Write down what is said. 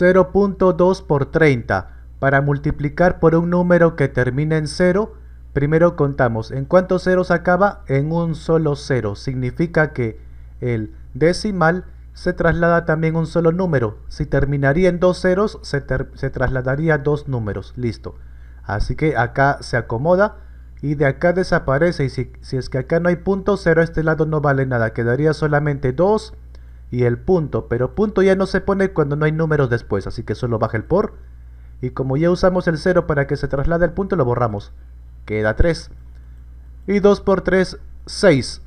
0.2 por 30. Para multiplicar por un número que termina en 0, primero contamos en cuántos ceros acaba en un solo cero. Significa que el decimal se traslada también un solo número. Si terminaría en dos ceros, se, trasladaría dos números. Listo. Así que acá se acomoda y de acá desaparece. Y si, es que acá no hay punto cero, este lado no vale nada. Quedaría solamente 2 y el punto, pero punto ya no se pone cuando no hay números después, así que solo baja el por, y como ya usamos el 0 para que se traslade el punto, lo borramos. Queda 3. Y 2 por 3, 6.